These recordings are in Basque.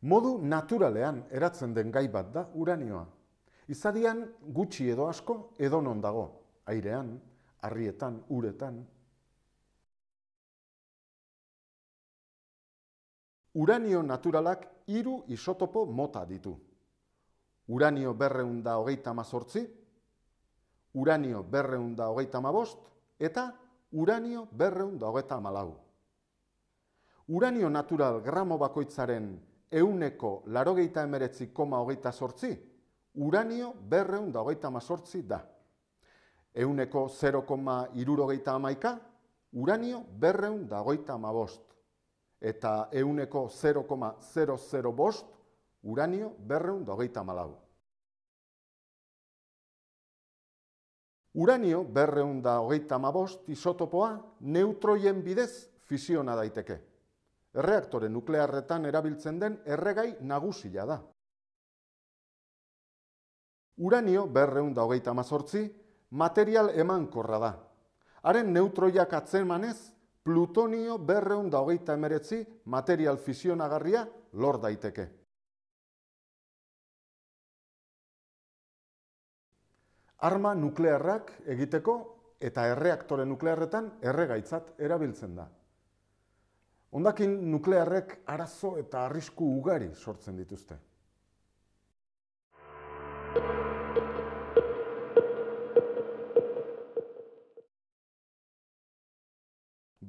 Modu naturalean eratzen den gai bat da uranioa. Izadian gutxi edo asko edo non dago, airean, harrietan, uretan. Uranio naturalak hiru isotopo mota ditu. Uranio berreunda hogeita mazortzi, uranio berreunda hogeita mabost, eta uranio berreunda hogeita malau. Uranio natural gramo bakoitzaren euneko larogeita emeretzi koma hogeita sortzi, uranio berreun da hogeita mazortzi sortzi da. Euneko zero koma irurogeita amaika, uranio berreun da hogeita ama bost. Eta euneko 0,00 koma bost, uranio berreun da hogeita ama lau. Uranio berreun da hogeita ama bost, isotopoa, neutroien bidez fisiona daiteke reaktore nuklearretan erabiltzen den erregai nagusia da. Uranio berreun da hogeita mazortzi, material eman korra da. Haren neutroiak atzen plutonio berreun da hogeita emeretzi material fisionagarria lor daiteke. Arma nuklearrak egiteko eta erreaktore nuklearretan erregaitzat erabiltzen da. Ondakin nuklearrek arazo eta arrisku ugari sortzen dituzte.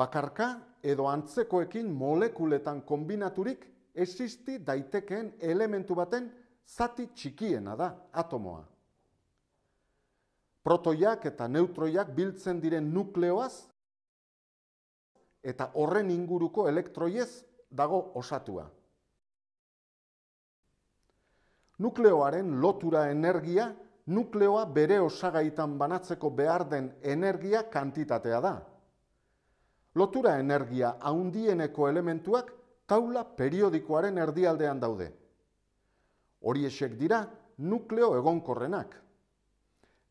Bakarka edo antzekoekin molekuletan kombinaturik existi daitekeen elementu baten zati txikiena da atomoa. Protoiak eta neutroiak biltzen diren nukleoaz eta horren inguruko elektroiez dago osatua. Nukleoaren lotura energia, nukleoa bere osagaitan banatzeko behar den energia kantitatea da. Lotura energia haundieneko elementuak taula periodikoaren erdialdean daude. Hori esek dira nukleo egonkorrenak.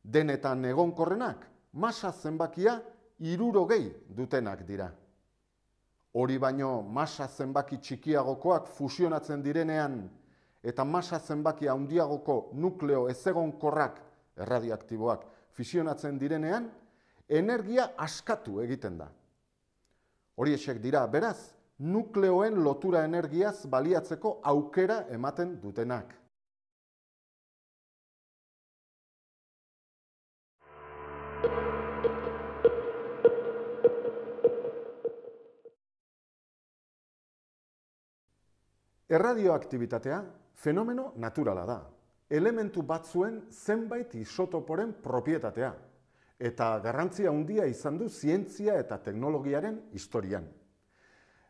Denetan egonkorrenak, masa zenbakia irurogei dutenak dira hori baino masa zenbaki txikiagokoak fusionatzen direnean eta masa zenbaki handiagoko nukleo ezegonkorrak erradiaktiboak fisionatzen direnean energia askatu egiten da. Hori esek dira, beraz, nukleoen lotura energiaz baliatzeko aukera ematen dutenak. Erradioaktibitatea fenomeno naturala da. Elementu batzuen zenbait isotoporen propietatea. Eta garrantzia handia izan du zientzia eta teknologiaren historian.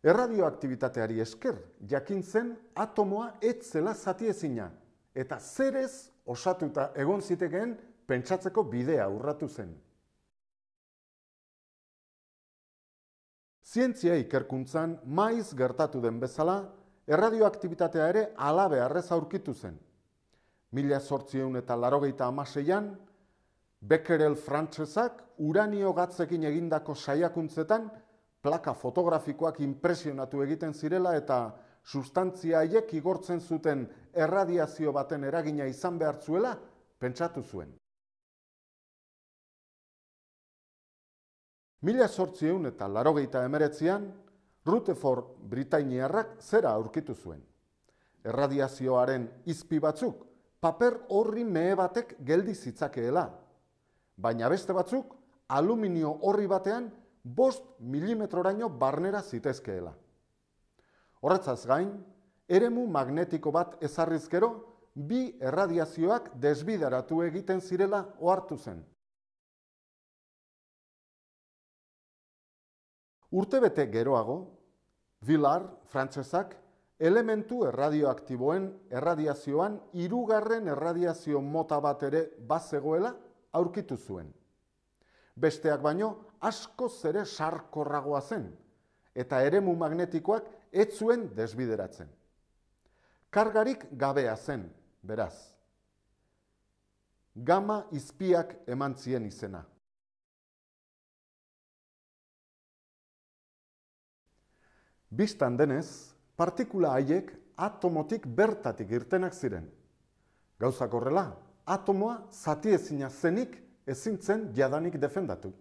Erradioaktibitateari esker, jakin zen atomoa etzela zati Eta zerez osatuta egon zitekeen pentsatzeko bidea urratu zen. Zientzia ikerkuntzan maiz gertatu den bezala, erradioaktibitatea ere alabe arrez aurkitu zen. Mila sortzieun eta larogeita amaseian, Becquerel Frantzesak uranio gatzekin egindako saiakuntzetan plaka fotografikoak impresionatu egiten zirela eta sustantzia haiek igortzen zuten erradiazio baten eragina izan behartzuela, pentsatu zuen. Mila sortzieun eta larogeita emeretzean, Rutherford Britainiarrak zera aurkitu zuen. Erradiazioaren izpi batzuk, paper horri mehe batek geldi zitzakeela. Baina beste batzuk, aluminio horri batean, bost milimetroraino barnera zitezkeela. Horretzaz gain, eremu magnetiko bat ezarrizkero, bi erradiazioak desbidaratu egiten zirela ohartu zen. Urtebete geroago, Villar, frantzesak, elementu erradioaktiboen erradiazioan hirugarren erradiazio mota bat ere bazegoela aurkitu zuen. Besteak baino, asko zere sarkorragoa zen, eta eremu magnetikoak ez zuen desbideratzen. Kargarik gabea zen, beraz. Gama izpiak eman zien izena. Bistan denez, partikula haiek atomotik bertatik irtenak ziren. Gauzak horrela, atomoa zati ezina zenik ezintzen jadanik defendatu.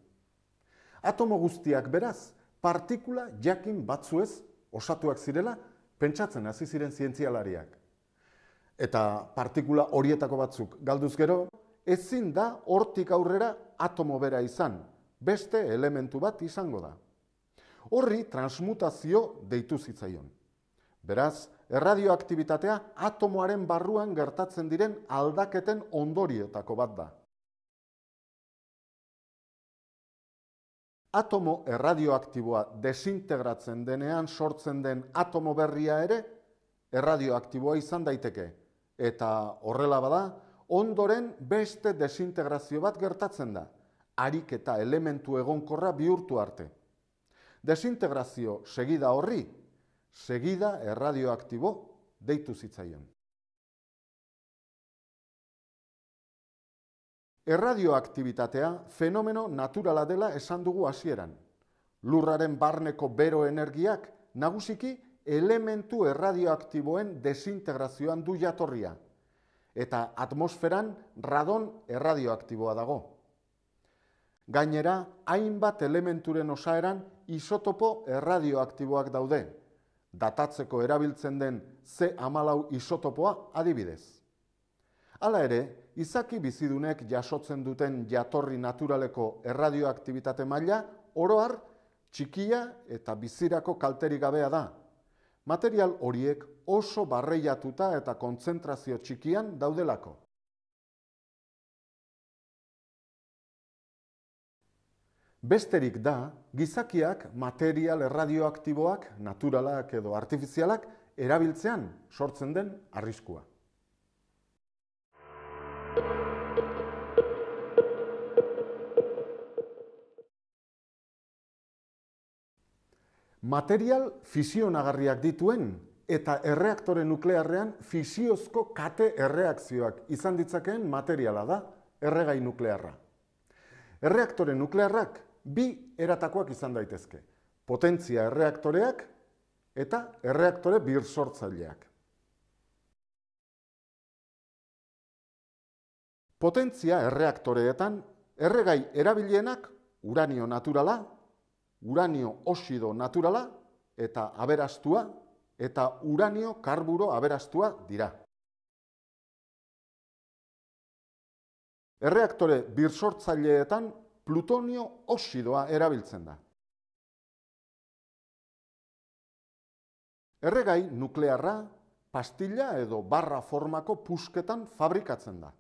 Atomo guztiak beraz, partikula jakin batzuez osatuak zirela pentsatzen hasi ziren zientzialariak. Eta partikula horietako batzuk galduz gero, ezin da hortik aurrera atomo bera izan, beste elementu bat izango da horri transmutazio deitu zitzaion. Beraz, erradioaktibitatea atomoaren barruan gertatzen diren aldaketen ondorietako bat da. Atomo erradioaktiboa desintegratzen denean sortzen den atomo berria ere erradioaktiboa izan daiteke. Eta horrela bada, ondoren beste desintegrazio bat gertatzen da, harik eta elementu egonkorra bihurtu arte. Desintegrazio segida horri, segida erradioaktibo deitu zitzaion. Erradioaktibitatea fenomeno naturala dela esan dugu hasieran. Lurraren barneko bero energiak nagusiki elementu erradioaktiboen desintegrazioan du jatorria. Eta atmosferan radon erradioaktiboa dago. Gainera, hainbat elementuren osaeran isotopo erradioaktiboak daude. Datatzeko erabiltzen den C amalau isotopoa adibidez. Hala ere, izaki bizidunek jasotzen duten jatorri naturaleko erradioaktibitate maila oroar txikia eta bizirako kalteri gabea da. Material horiek oso barreiatuta eta kontzentrazio txikian daudelako. Besterik da, gizakiak material erradioaktiboak, naturalak edo artifizialak, erabiltzean sortzen den arriskua. Material fizio dituen eta erreaktore nuklearrean fiziozko kate erreakzioak izan ditzakeen materiala da erregai nuklearra. Erreaktore nuklearrak bi eratakoak izan daitezke. Potentzia erreaktoreak eta erreaktore birsortzaileak. Potentzia erreaktoreetan erregai erabilienak uranio naturala, uranio osido naturala eta aberastua eta uranio karburo aberastua dira. Erreaktore birsortzaileetan plutonio osidoa erabiltzen da. Erregai nuklearra pastilla edo barra formako pusketan fabrikatzen da.